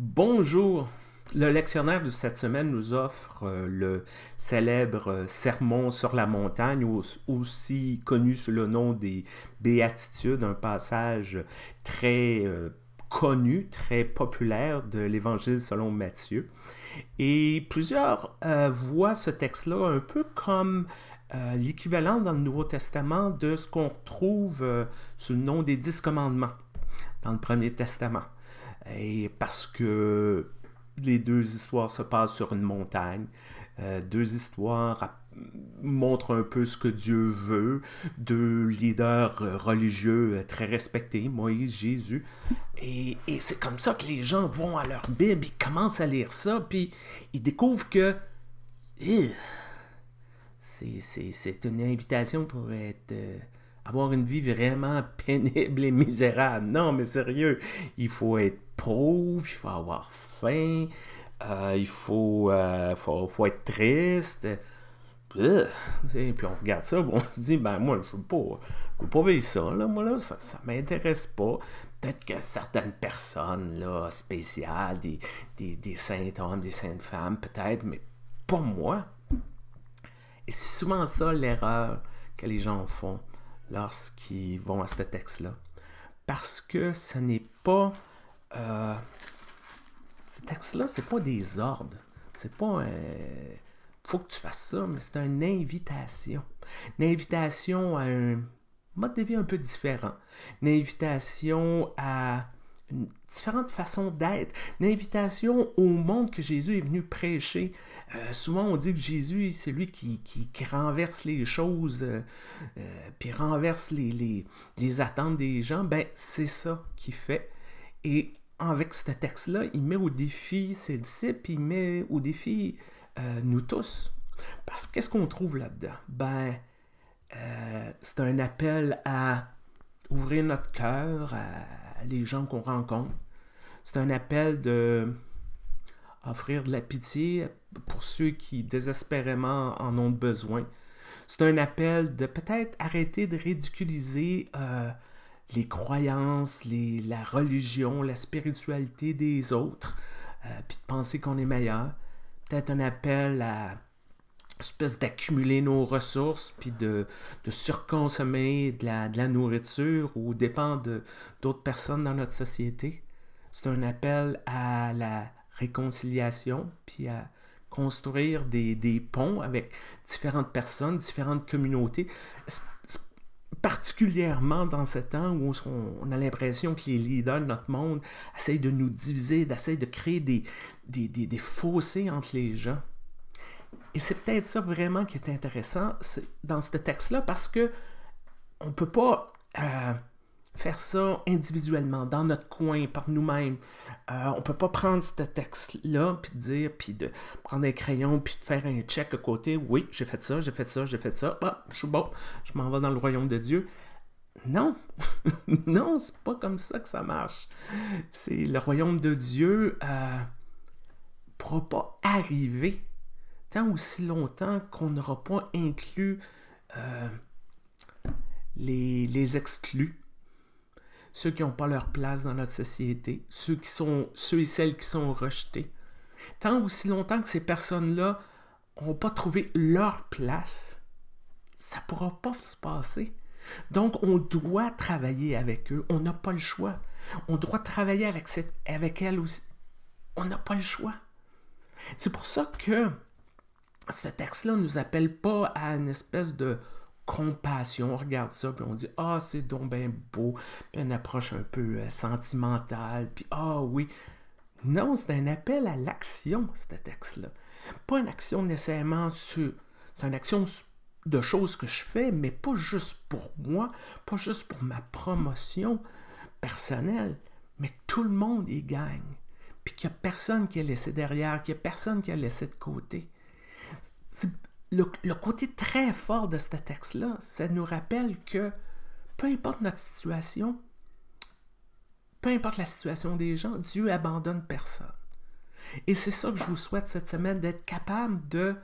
Bonjour. Le lectionnaire de cette semaine nous offre euh, le célèbre euh, Sermon sur la montagne, aussi connu sous le nom des Béatitudes, un passage très euh, connu, très populaire de l'Évangile selon Matthieu. Et plusieurs voient ce texte-là un peu comme l'équivalent dans le Nouveau Testament de ce qu'on retrouve sous le nom des Dix Commandements dans le Premier Testament parce que les deux histoires se passent sur une montagne. Euh, deux histoires montrent un peu ce que Dieu veut. Deux leaders religieux très respectés, Moïse, Jésus. Et, c'est comme ça que les gens vont à leur Bible, ils commencent à lire ça, puis ils découvrent que... Eh, c'est une invitation pour être... Euh, avoir une vie vraiment pénible et misérable. Non, mais sérieux, il faut être pauvre, il faut avoir faim, euh, il euh, faut, faut, être triste. puis on regarde ça, on se dit, ben moi, je ne veux, pas vivre ça, là, moi, là, ça ne m'intéresse pas. Peut-être que certaines personnes là, spéciales, des, des, des saints hommes, des saintes femmes, peut-être, mais pas moi. Et c'est souvent ça l'erreur que les gens font lorsqu'ils vont à ce texte-là. Parce que ce n'est pas... Euh, ce texte-là, c'est pas des ordres. C'est pas un... Faut que tu fasses ça, mais c'est une invitation. Une invitation à un mode de vie un peu différent. Une invitation à différentes façons d'être, l'invitation au monde que Jésus est venu prêcher. Euh, souvent, on dit que Jésus, c'est lui qui, qui, renverse les choses, euh, euh, puis renverse les, les, les, attentes des gens. Ben, c'est ça qu'il fait. Et avec ce texte-là, il met au défi ses disciples, il met au défi nous tous. Parce qu'est-ce qu'on trouve là-dedans? Ben, c'est un appel à ouvrir notre cœur, à les gens qu'on rencontre. C'est un appel de offrir de la pitié pour ceux qui désespérément en ont besoin. C'est un appel de peut-être arrêter de ridiculiser euh, les croyances, la religion, la spiritualité des autres, euh, puis de penser qu'on est meilleur. Peut-être un appel à espèce d'accumuler nos ressources, puis de, de surconsommer de la, de la, nourriture ou dépend d'autres personnes dans notre société. C'est un appel à la réconciliation, puis à construire des, des ponts avec différentes personnes, différentes communautés. particulièrement dans ce temps où on, a l'impression que les leaders de notre monde essayent de nous diviser, d'essayer de créer des, des, des, des fossés entre les gens. Et c'est peut-être ça vraiment qui est intéressant dans ce texte-là parce que on ne peut pas euh, faire ça individuellement, dans notre coin, par nous-mêmes. Euh, on ne peut pas prendre ce texte-là, puis dire, puis de prendre un crayon, puis de faire un check à côté. Oui, j'ai fait ça, j'ai fait ça, j'ai fait ça. Ah, je suis bon, je m'en vais dans le royaume de Dieu. Non, non, c'est pas comme ça que ça marche. C'est le royaume de Dieu ne euh, pourra pas arriver tant aussi longtemps qu'on n'aura pas inclus euh, les, exclus, ceux qui n'ont pas leur place dans notre société, ceux, qui sont, ceux et celles qui sont rejetés, tant aussi longtemps que ces personnes-là n'ont pas trouvé leur place, ça ne pourra pas se passer. Donc, on doit travailler avec eux. On n'a pas le choix. On doit travailler avec, cette, avec elles aussi. On n'a pas le choix. C'est pour ça que ce texte-là ne nous appelle pas à une espèce de compassion. On regarde ça, puis on dit Ah, c'est donc bien beau, une approche un peu euh, sentimentale, puis Ah oui. Non, c'est un appel à l'action, ce texte-là. Pas une action nécessairement sur. C'est une action de choses que je fais, mais pas juste pour moi, pas juste pour ma promotion personnelle, mais tout le monde y gagne. Puis qu'il n'y a personne qui est laissé derrière, qu'il n'y a personne qui est laissé de côté le, côté très fort de ce texte-là, ça nous rappelle que peu importe notre situation, peu importe la situation des gens, Dieu abandonne personne. Et c'est ça que je vous souhaite cette semaine, d'être capable de,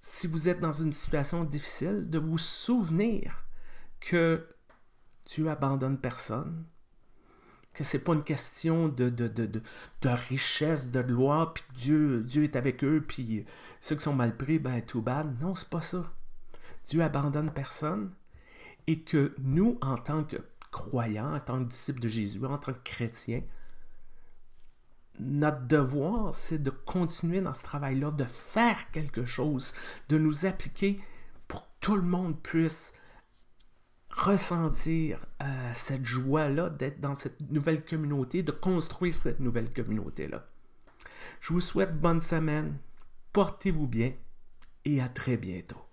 si vous êtes dans une situation difficile, de vous souvenir que Dieu abandonne personne, que c'est pas une question de, de, de, de, richesse, de gloire, puis Dieu, Dieu est avec eux, puis ceux qui sont mal pris, ben tout bad. Non, c'est pas ça. Dieu abandonne personne et que nous, en tant que croyants, en tant que disciples de Jésus, en tant que chrétiens, notre devoir, c'est de continuer dans ce travail-là, de faire quelque chose, de nous appliquer pour que tout le monde puisse ressentir euh, cette joie-là d'être dans cette nouvelle communauté, de construire cette nouvelle communauté-là. Je vous souhaite bonne semaine, portez-vous bien et à très bientôt.